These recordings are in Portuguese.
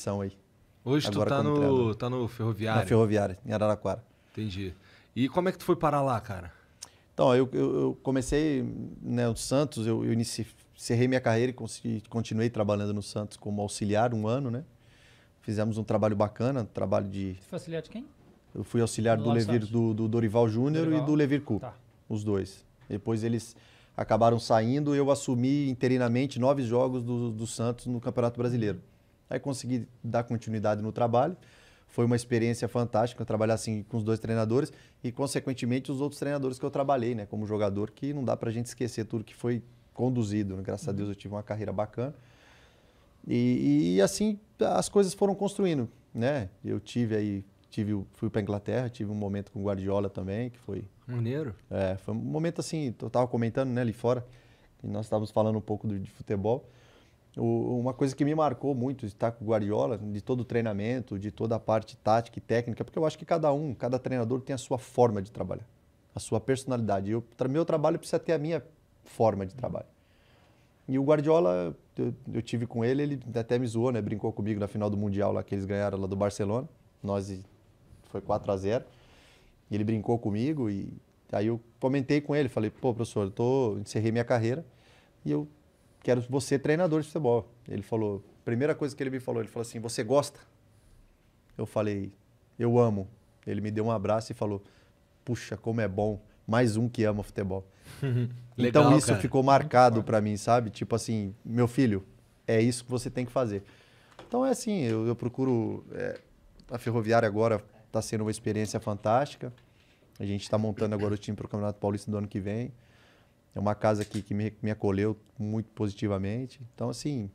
profissão aí. Hoje Agora tu tá no, tá no Ferroviário? Na Ferroviária, em Araraquara. Entendi. E como é que tu foi parar lá, cara? Então, eu, eu, eu comecei né, no Santos, eu, eu iniciei, encerrei minha carreira e continuei trabalhando no Santos como auxiliar um ano, né? Fizemos um trabalho bacana, um trabalho de... Você foi auxiliar de quem? Eu fui auxiliar do, do Levir, do, do, Dorival Júnior e do Levir Cup, tá. os dois. Depois eles acabaram saindo e eu assumi interinamente nove jogos do, do Santos no Campeonato Brasileiro. Aí consegui dar continuidade no trabalho. Foi uma experiência fantástica trabalhar assim com os dois treinadores e, consequentemente, os outros treinadores que eu trabalhei, né? Como jogador, que não dá para a gente esquecer tudo que foi conduzido. Né? Graças a Deus eu tive uma carreira bacana. E, e, assim as coisas foram construindo, né? Eu tive aí, tive, fui para Inglaterra, tive um momento com o Guardiola também, que foi maneiro. É, foi um momento assim, eu tava comentando, né, ali fora, e nós estávamos falando um pouco de futebol. O, uma coisa que me marcou muito estar com o Guardiola, de todo o treinamento, de toda a parte tática e técnica, porque eu acho que cada um, cada treinador tem a sua forma de trabalhar, a sua personalidade. Eu, meu trabalho precisa ter a minha forma de trabalho. E o Guardiola, eu, eu, tive com ele, ele até me zoou, né? Brincou comigo na final do Mundial lá que eles ganharam lá do Barcelona. Nós foi 4 a 0. E ele brincou comigo e aí eu comentei com ele, falei: "Pô, professor, eu tô encerrei minha carreira e eu quero você treinador de futebol. Ele falou, primeira coisa que ele me falou, ele falou assim, você gosta? Eu falei, eu amo. Ele me deu um abraço e falou, puxa, como é bom, mais um que ama futebol. Legal, então isso cara. ficou marcado para mim, sabe? Tipo assim, meu filho, é isso que você tem que fazer. Então é assim, eu, eu procuro. É, a Ferroviária agora está sendo uma experiência fantástica. A gente está montando agora o time para o Campeonato Paulista do ano que vem. É uma casa que, que me, me acolheu muito positivamente. Então, assim,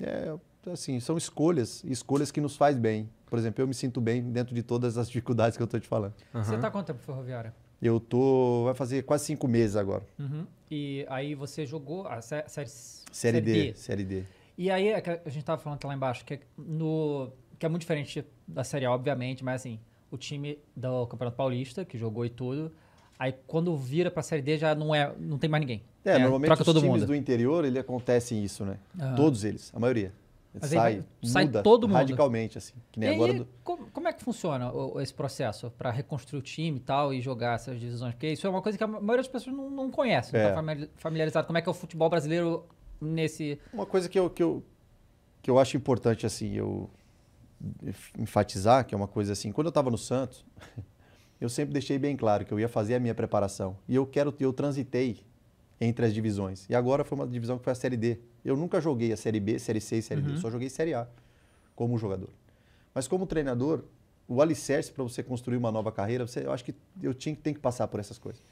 é, assim, são escolhas, escolhas que nos faz bem. Por exemplo, eu me sinto bem dentro de todas as dificuldades que eu estou te falando. Uhum. Você está quanto tempo ferroviária? Eu tô. Vai fazer quase cinco meses agora. Uhum. E aí você jogou a sé série, série, D, D, Série D. E aí é a gente estava falando lá embaixo, que é, no, que é muito diferente da série A, obviamente, mas assim, o time do Campeonato Paulista, que jogou e tudo, Aí quando vira pra Série D já não, é, não tem mais ninguém. É, é normalmente troca os todo times mundo. do interior ele acontece isso, né? Todos eles, a maioria. Mas sai, sai todo mundo. radicalmente, assim. Que nem e agora do... como, é que funciona esse processo para reconstruir o time e tal e jogar essas decisões? Porque isso é uma coisa que a maioria das pessoas não, não conhece, não está é. familiarizado. Como é que é o futebol brasileiro nesse... Uma coisa que eu, que eu, que eu acho importante, assim, eu enfatizar, que é uma coisa assim, quando eu estava no Santos... eu sempre deixei bem claro que eu ia fazer a minha preparação. E eu quero, eu transitei entre as divisões. E agora foi uma divisão que foi a Série D. Eu nunca joguei a Série B, Série C e Série uhum. D, só joguei Série A como jogador. Mas como treinador, o alicerce para você construir uma nova carreira, você, eu acho que eu tinha, tem que passar por essas coisas.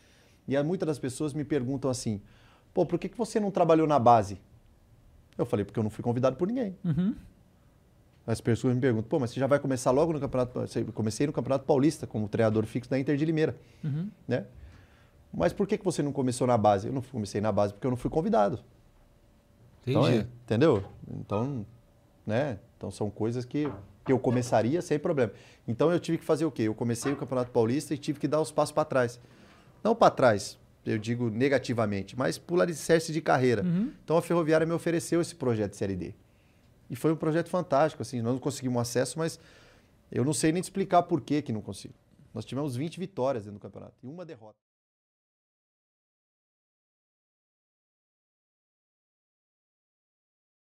E muitas das pessoas me perguntam assim, pô, por que, que você não trabalhou na base? Eu falei, porque eu não fui convidado por ninguém. Uhum. As pessoas me perguntam, pô, mas você já vai começar logo no Campeonato... Comecei no Campeonato Paulista como treinador fixo da Inter de Limeira, uhum. né? Mas por que, que você não começou na base? Eu não comecei na base porque eu não fui convidado. Então, Entendi. Então, entendeu? Então, né? Então são coisas que, que eu começaria sem problema. Então eu tive que fazer o quê? Eu comecei o Campeonato Paulista e tive que dar os passos para trás. Não para trás, eu digo negativamente, mas pular de de carreira. Uhum. Então a Ferroviária me ofereceu esse projeto de Série D. E foi um projeto fantástico, assim, nós não conseguimos acesso, mas eu não sei nem te explicar por que que não consigo. Nós tivemos 20 vitórias dentro do campeonato e uma derrota.